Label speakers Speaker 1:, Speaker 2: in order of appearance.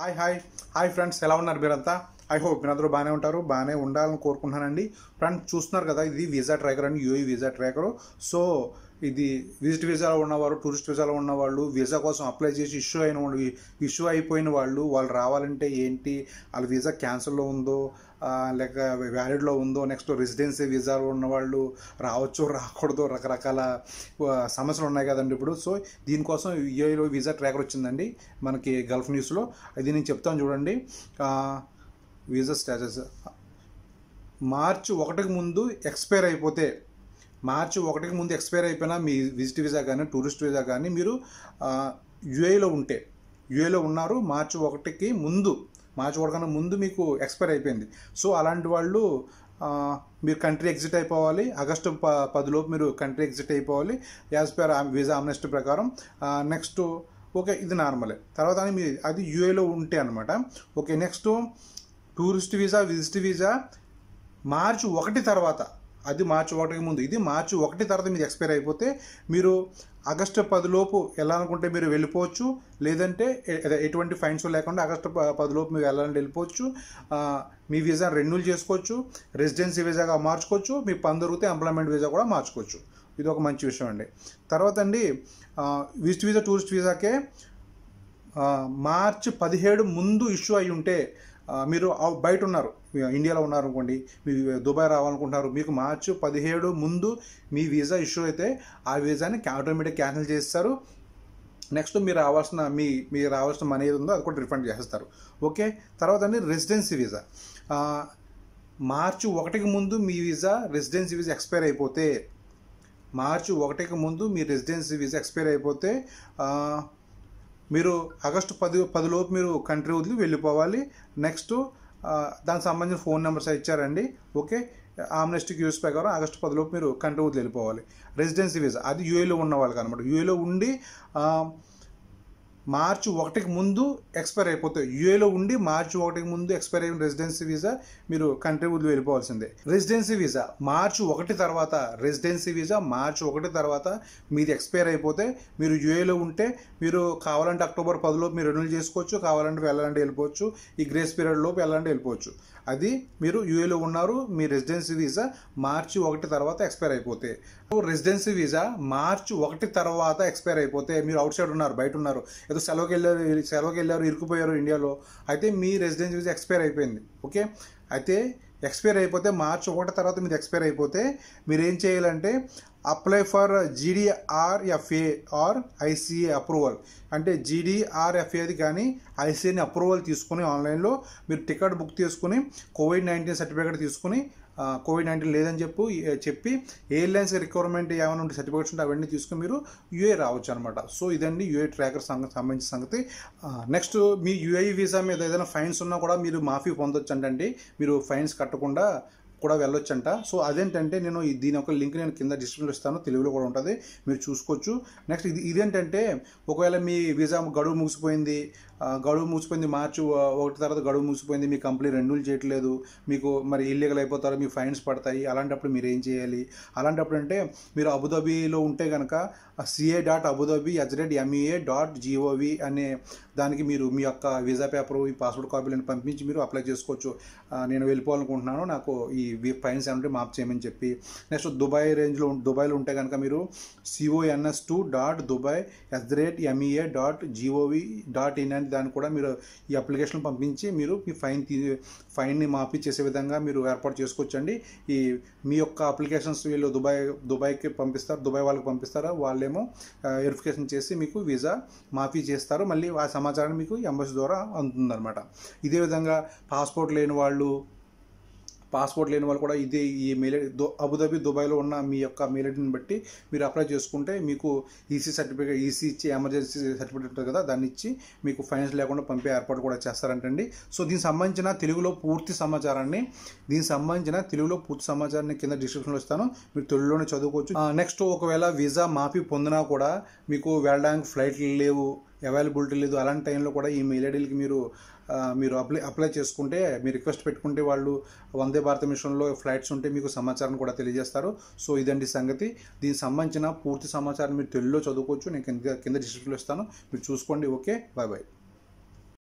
Speaker 1: hi hi hi friends ఎలా ఉన్నారు మీరంతా ఐ హోప్ అందరూ బాగానే ఉంటారు బాగానే ఉండాలని కోరుకుంటున్నానండి ఫ్రెండ్స్ చూస్తున్నారు కదా ఇది వీసా ట్రాకర్ అండి యూఏ విజా ట్రాకరు సో ఇది విజిట్ వీసాలో ఉన్నవారు టూరిస్ట్ వీసాలో ఉన్నవాళ్ళు వీసా కోసం అప్లై చేసి ఇష్యూ అయిన వాళ్ళు ఇష్యూ అయిపోయిన వాళ్ళు వాళ్ళు రావాలంటే ఏంటి వాళ్ళ వీసా క్యాన్సిల్లో ఉందో లేక వ్యాలిడ్లో ఉందో నెక్స్ట్ రెసిడెన్సీ వీసాలో ఉన్నవాళ్ళు రావచ్చు రాకూడదు రకరకాల సమస్యలు ఉన్నాయి కదండి ఇప్పుడు సో దీనికోసం యూఏలో వీసా ట్రాకర్ వచ్చిందండి మనకి గల్ఫ్ న్యూస్లో ఇది నేను చెప్తాను చూడండి వీసా స్టేటస్ మార్చి ఒకటికి ముందు ఎక్స్పైర్ అయిపోతే మార్చి ఒకటికి ముందు ఎక్స్పైర్ అయిపోయినా మీ విజిట్ వీసా కానీ టూరిస్ట్ వీసా కానీ మీరు యుఏలో ఉంటే యుఏలో ఉన్నారు మార్చి ఒకటికి ముందు మార్చి ఒకటికన్నా ముందు మీకు ఎక్స్పైర్ అయిపోయింది సో అలాంటి వాళ్ళు మీరు కంట్రీ ఎగ్జిట్ అయిపోవాలి ఆగస్టు ప పదిలోపు మీరు కంట్రీ ఎగ్జిట్ అయిపోవాలి యాజ్ పర్ వీసా ఆమ్నెస్ట్ ప్రకారం నెక్స్ట్ ఓకే ఇది నార్మలే తర్వాత మీ అది యూఏలో ఉంటే అనమాట okay next tourist visa visit visa March ఒకటి తర్వాత అది మార్చి ఒకటికి ముందు ఇది మార్చి ఒకటి తర్వాత మీది ఎక్స్పైర్ అయిపోతే మీరు ఆగస్టు పదిలోపు వెళ్ళాలనుకుంటే మీరు వెళ్ళిపోవచ్చు లేదంటే ఎటువంటి ఫైన్స్ లేకుండా ఆగస్టు పదిలోపు మీరు వెళ్ళాలంటే వెళ్ళిపోవచ్చు మీ వీసా రెన్యూల్ చేసుకోవచ్చు రెసిడెన్సీ వీసాగా మార్చుకోవచ్చు మీ పని దొరికితే ఎంప్లాయ్మెంట్ వీసా కూడా మార్చుకోవచ్చు ఇది ఒక మంచి విషయం అండి తర్వాత అండి విజిట్ వీసా టూరిస్ట్ వీసాకే మార్చి పదిహేడు ముందు ఇష్యూ అయి ఉంటే మీరు బయట ఉన్నారు ఇండియాలో ఉన్నారు అనుకోండి మీరు దుబాయ్ రావాలనుకుంటున్నారు మీకు మార్చి పదిహేడు ముందు మీ వీసా ఇష్యూ అయితే ఆ వీసాని ఆటోమేటిక్ క్యాన్సిల్ చేస్తారు నెక్స్ట్ మీరు రావాల్సిన మీ మీరు రావాల్సిన మనీ ఏది ఉందో అది కూడా రిఫండ్ చేస్తారు ఓకే తర్వాత అండి రెసిడెన్సీ వీసా మార్చి ఒకటికి ముందు మీ వీసా రెసిడెన్సీ వీసా ఎక్స్పైర్ అయిపోతే మార్చి ఒకటికి ముందు మీ రెసిడెన్సీ వీసా ఎక్స్పైర్ అయిపోతే మీరు ఆగస్టు పది పదిలోపు మీరు కంట్రీ వదిలి వెళ్ళిపోవాలి నెక్స్ట్ దానికి సంబంధించిన ఫోన్ నెంబర్స్ ఇచ్చారండి ఓకే ఆమ్నెస్టిక్ యూస్ ప్రకారం ఆగస్టు పదిలోపు మీరు కంట్రీ వదిలి వెళ్ళిపోవాలి రెసిడెన్సీ వీసా అది యూఏలో ఉన్న వాళ్ళకి అనమాట యూఏలో ఉండి మార్చి ఒకటికి ముందు ఎక్స్పైర్ అయిపోతే యూఏలో ఉండి మార్చి ఒకటికి ముందు ఎక్స్పైర్ అయిన రెసిడెన్సీ వీసా మీరు కంట్రీ వదిలి వెళ్ళిపోవాల్సిందే రెసిడెన్సీ వీసా మార్చి ఒకటి తర్వాత రెసిడెన్సీ వీసా మార్చి ఒకటి తర్వాత మీది ఎక్స్పైర్ అయిపోతే మీరు యూఏలో ఉంటే మీరు కావాలంటే అక్టోబర్ పదిలో మీరు రెన్యూల్ చేసుకోవచ్చు కావాలంటే వెళ్ళాలంటే వెళ్ళిపోవచ్చు ఈ గ్రేస్ పీరియడ్ లోపు వెళ్ళాలంటే వెళ్ళిపోవచ్చు అది మీరు యూఏలో ఉన్నారు మీ రెసిడెన్సీ వీసా మార్చి ఒకటి తర్వాత ఎక్స్పైర్ అయిపోతే రెసిడెన్సీ వీసా మార్చి ఒకటి తర్వాత ఎక్స్పైర్ అయిపోతే మీరు అవుట్ సైడ్ ఉన్నారు బయట ఉన్నారు ఏదో సెలవుకి వెళ్ళారు సెలవుకి వెళ్ళారు ఇరుకుపోయారు ఇండియాలో అయితే మీ రెసిడెన్సీ వీసా ఎక్స్పైర్ అయిపోయింది ఓకే అయితే ఎక్స్పైర్ అయిపోతే మార్చ్ ఒకటి తర్వాత మీరు ఎక్స్పైర్ అయిపోతే మీరు ఏం చేయాలంటే apply for GDRFA or ICA approval అంటే జీడీఆర్ఎఫ్ఏది కానీ ఐసీఏని అప్రూవల్ తీసుకుని ఆన్లైన్లో మీరు టికెట్ బుక్ చేసుకుని కోవిడ్ నైన్టీన్ సర్టిఫికేట్ తీసుకుని కోవిడ్ నైన్టీన్ లేదని చెప్పు చెప్పి ఎయిర్లైన్స్ రిక్వైర్మెంట్ ఏమైనా ఉంటే సర్టిఫికేట్స్ ఉంటే అవన్నీ తీసుకుని మీరు యూఏ రావచ్చు అనమాట సో ఇదండి యూఏ ట్రాకర్ సంబంధించిన సంగతి నెక్స్ట్ మీ యూఏ వీసా మీద ఏదైనా ఫైన్స్ ఉన్నా కూడా మీరు మాఫీ పొందొచ్చు అంటండి మీరు ఫైన్స్ కట్టకుండా కూడా వెళ్ళొచ్చంట సో అదేంటంటే నేను దీని యొక్క లింక్ నేను కింద డిస్క్రిప్షన్లో ఇస్తాను తెలుగులో కూడా ఉంటుంది మీరు చూసుకోవచ్చు నెక్స్ట్ ఇది ఇదేంటంటే ఒకవేళ మీ వీసా గడువు ముగిసిపోయింది గడువు మూసిపోయింది మార్చి ఒకటి తర్వాత గడువు మూసిపోయింది మీ కంపెనీ రెన్యూల్ చేయట్లేదు మీకు మరి ఇల్లీగల్ అయిపోతారు మీ ఫైన్స్ పడతాయి అలాంటప్పుడు మీరు ఏం చేయాలి అలాంటప్పుడు అంటే మీరు అబుదాబీలో ఉంటే కనుక సిఏ డాట్ అబుదాబీ అజ్రెడ్ ఎంఈఏ డాట్ జిఓవి అనే దానికి మీరు మీ యొక్క వీసా పేపర్ ఈ పాస్పోర్ట్ కాపీలను పంపించి మీరు అప్లై చేసుకోవచ్చు నేను వెళ్ళిపోవాలనుకుంటున్నాను నాకు ఈ ఫైన్స్ ఏమంటే మాఫ్ చేయమని చెప్పి నెక్స్ట్ దుబాయ్ రేంజ్లో దుబాయ్లో ఉంటే కనుక మీరు CONS two dot Dubai at the rate MEA dot gov dot in అని అలాంటి దాన్ని కూడా మీరు ఈ అప్లికేషన్ పంపించి మీరు మీ ఫైన్ తీ ఫైన్ని మాఫీ చేసే విధంగా మీరు ఏర్పాటు చేసుకోవచ్చండి ఈ మీ యొక్క అప్లికేషన్స్ వీళ్ళు దుబాయ్ దుబాయ్కి పంపిస్తారు దుబాయ్ వాళ్ళకి పంపిస్తారా వాళ్ళేమో వెరిఫికేషన్ చేసి మీకు వీసా మాఫీ చేస్తారు మళ్ళీ ఆ సమాచారం మీకు ఎంబసీ ద్వారా అందుతుందన్నమాట ఇదే విధంగా పాస్పోర్ట్ లేని వాళ్ళు పాస్పోర్ట్ లేని వాళ్ళు కూడా ఇదే ఈ మెయిల్ దో అబుదాబి దుబాయ్లో ఉన్న మీ యొక్క మెయిల్ ఐడిని బట్టి మీరు అప్లై చేసుకుంటే మీకు ఈసీ సర్టిఫికేట్ ఈసీ ఇచ్చి ఎమర్జెన్సీ సర్టిఫికేట్ ఉంటుంది కదా దాన్ని ఇచ్చి మీకు ఫైనాన్స్ లేకుండా పంపే ఏర్పాటు కూడా చేస్తారంటండి సో దీనికి సంబంధించిన తెలుగులో పూర్తి సమాచారాన్ని దీనికి సంబంధించిన తెలుగులో పూర్తి సమాచారాన్ని కింద డిస్క్రిప్షన్లో ఇస్తాను మీరు తెలుగులోనే చదువుకోవచ్చు నెక్స్ట్ ఒకవేళ వీసా మాఫీ పొందినా కూడా మీకు వెళ్ళడానికి ఫ్లైట్లు లేవు అవైలబిలిటీ లేదు అలాంటి టైంలో కూడా ఈ మెయిల్ ఐడీలకి మీరు మీరు అప్లై అప్లై చేసుకుంటే మీ రిక్వెస్ట్ పెట్టుకుంటే వాళ్ళు వందే భారత మిషన్లో ఫ్లైట్స్ ఉంటే మీకు సమాచారం కూడా తెలియజేస్తారు సో ఇదండి సంగతి దీనికి సంబంధించిన పూర్తి సమాచారం మీరు తెలుగులో చదువుకోవచ్చు నేను కింద కింద డిస్క్రిప్షన్లో ఇస్తాను మీరు చూసుకోండి ఓకే బాయ్ బాయ్